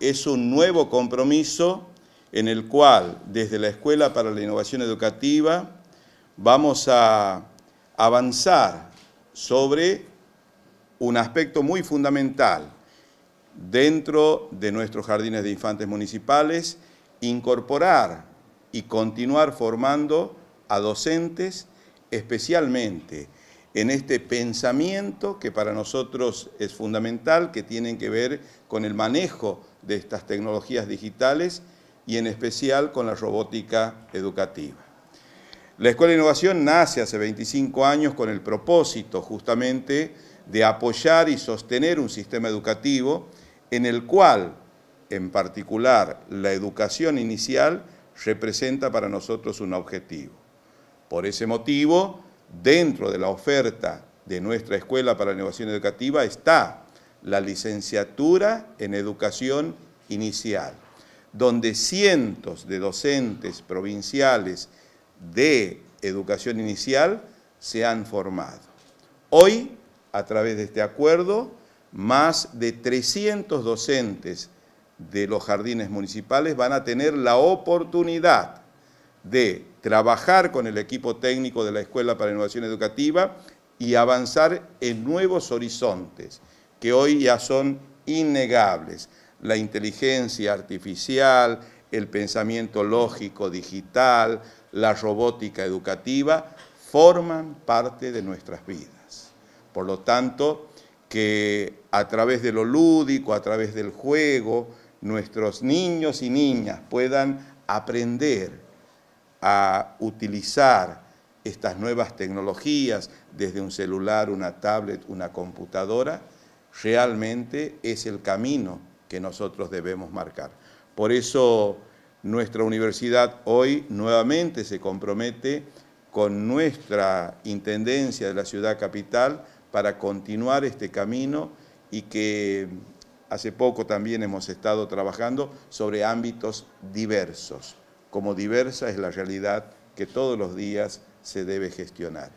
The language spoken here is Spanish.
es un nuevo compromiso en el cual desde la Escuela para la Innovación Educativa vamos a avanzar sobre un aspecto muy fundamental dentro de nuestros jardines de infantes municipales, incorporar y continuar formando a docentes, especialmente en este pensamiento que para nosotros es fundamental, que tiene que ver con el manejo de estas tecnologías digitales y en especial con la robótica educativa. La Escuela de Innovación nace hace 25 años con el propósito justamente de apoyar y sostener un sistema educativo en el cual, en particular, la educación inicial representa para nosotros un objetivo. Por ese motivo, dentro de la oferta de nuestra Escuela para la Innovación Educativa está la licenciatura en educación inicial, donde cientos de docentes provinciales de educación inicial se han formado. Hoy, a través de este acuerdo, más de 300 docentes de los jardines municipales van a tener la oportunidad de trabajar con el equipo técnico de la Escuela para Innovación Educativa y avanzar en nuevos horizontes que hoy ya son innegables. La inteligencia artificial, el pensamiento lógico digital, la robótica educativa, forman parte de nuestras vidas. Por lo tanto, que a través de lo lúdico, a través del juego, nuestros niños y niñas puedan aprender a utilizar estas nuevas tecnologías, desde un celular, una tablet, una computadora, realmente es el camino que nosotros debemos marcar. Por eso nuestra universidad hoy nuevamente se compromete con nuestra Intendencia de la Ciudad Capital para continuar este camino y que hace poco también hemos estado trabajando sobre ámbitos diversos como diversa es la realidad que todos los días se debe gestionar.